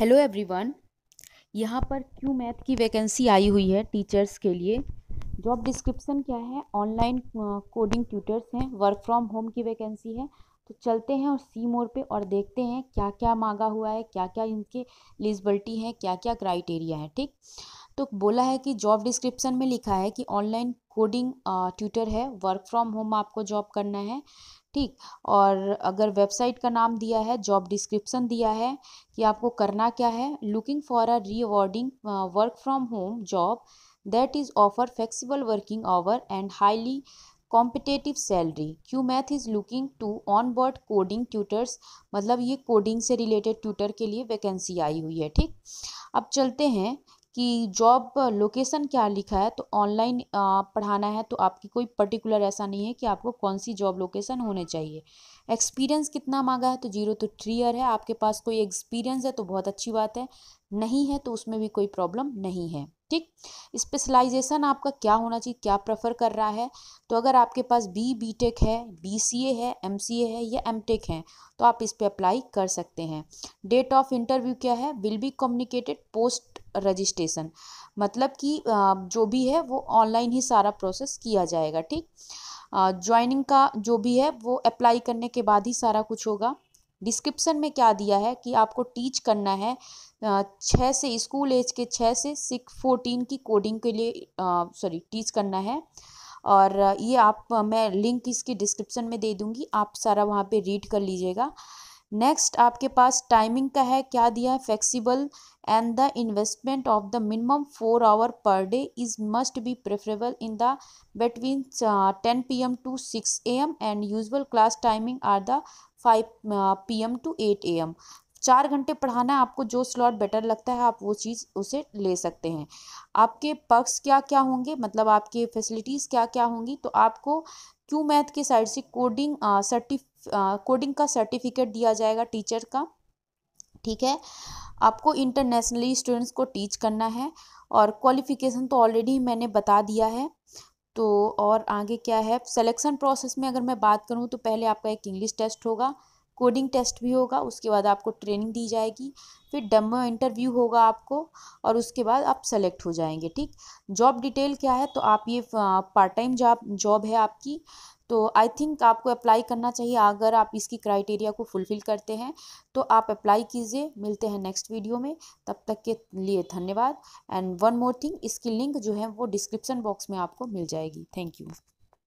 hello everyone यहाँ पर Cuemath की वैकेंसी आई हुई है टीचर्स के लिए जॉब डिस्क्रिप्शन क्या है ऑनलाइन कोडिंग ट्यूटर्स हैं वर्क फ्रॉम होम की वैकेंसी है तो चलते हैं और सी मोर पे और देखते हैं क्या क्या मांगा हुआ है क्या क्या इनके एलिजिबिलिटी है क्या क्या क्राइटेरिया है ठीक तो बोला है कि जॉब डिस्क्रिप्शन में लिखा है कि ऑनलाइन कोडिंग ट्यूटर है वर्क फ्रॉम होम आपको जॉब करना है ठीक और अगर वेबसाइट का नाम दिया है जॉब डिस्क्रिप्शन दिया है कि आपको करना क्या है looking for a awarding work from home job that is offer flexible working hour and highly competitive salary Cuemath is looking to on board coding tutors मतलब ये कोडिंग से रिलेटेड ट्यूटर के लिए वैकेंसी आई हुई है ठीक अब चलते हैं कि जॉब लोकेशन क्या लिखा है तो ऑनलाइन पढ़ाना है तो आपकी कोई पर्टिकुलर ऐसा नहीं है कि आपको कौन सी जॉब लोकेशन होने चाहिए एक्सपीरियंस कितना मांगा है तो जीरो टू थ्री ईयर है आपके पास कोई एक्सपीरियंस है तो बहुत अच्छी बात है नहीं है तो उसमें भी कोई प्रॉब्लम नहीं है ठीक स्पेशलाइजेशन आपका क्या होना चाहिए क्या प्रेफर कर रहा है तो अगर आपके पास बी बी टेक है बी सी ए है एम सी ए है या एम टेक है तो आप इस पर अप्लाई कर सकते हैं डेट ऑफ इंटरव्यू क्या है will be communicated post registration मतलब कि जो भी है वो ऑनलाइन ही सारा प्रोसेस किया जाएगा ठीक ज्वाइनिंग का जो भी है वो अप्लाई करने के बाद ही सारा कुछ होगा डिस्क्रिप्सन में क्या दिया है कि आपको टीच करना है छः से स्कूल एज के छः से सिक्स फोर्टीन की कोडिंग के लिए सॉरी टीच करना है और ये आप मैं लिंक इसकी डिस्क्रिप्शन में दे दूँगी आप सारा वहाँ पे रीड कर लीजिएगा नेक्स्ट आपके पास टाइमिंग का है क्या दिया है flexible and the investment of the minimum four hour per day is must be preferable in the between ten P M to six A M and usual class timing are the five P M to eight A M चार घंटे पढ़ाना है आपको जो slot better लगता है आप वो चीज़ उसे ले सकते हैं आपके पक्स क्या क्या होंगे मतलब आपके फैसिलिटीज़ क्या क्या होंगी तो आपको क्यू मैथ के साइड से कोडिंग सर्टिफ कोडिंग का सर्टिफिकेट दिया जाएगा टीचर का ठीक है आपको इंटरनेशनली स्टूडेंट्स को टीच करना है और क्वालिफिकेशन तो ऑलरेडी मैंने बता दिया है तो और आगे क्या है सिलेक्शन प्रोसेस में अगर मैं बात करूँ तो पहले आपका एक इंग्लिश टेस्ट होगा कोडिंग टेस्ट भी होगा उसके बाद आपको ट्रेनिंग दी जाएगी फिर डेमो इंटरव्यू होगा आपको और उसके बाद आप सेलेक्ट हो जाएंगे ठीक जॉब डिटेल क्या है तो आप ये पार्ट टाइम जॉब जॉब है आपकी तो आई थिंक आपको अप्लाई करना चाहिए अगर आप इसकी क्राइटेरिया को फुलफ़िल करते हैं तो आप अप्लाई कीजिए मिलते हैं नेक्स्ट वीडियो में तब तक के लिए धन्यवाद एंड वन मोर थिंग इसकी लिंक जो है वो डिस्क्रिप्सन बॉक्स में आपको मिल जाएगी थैंक यू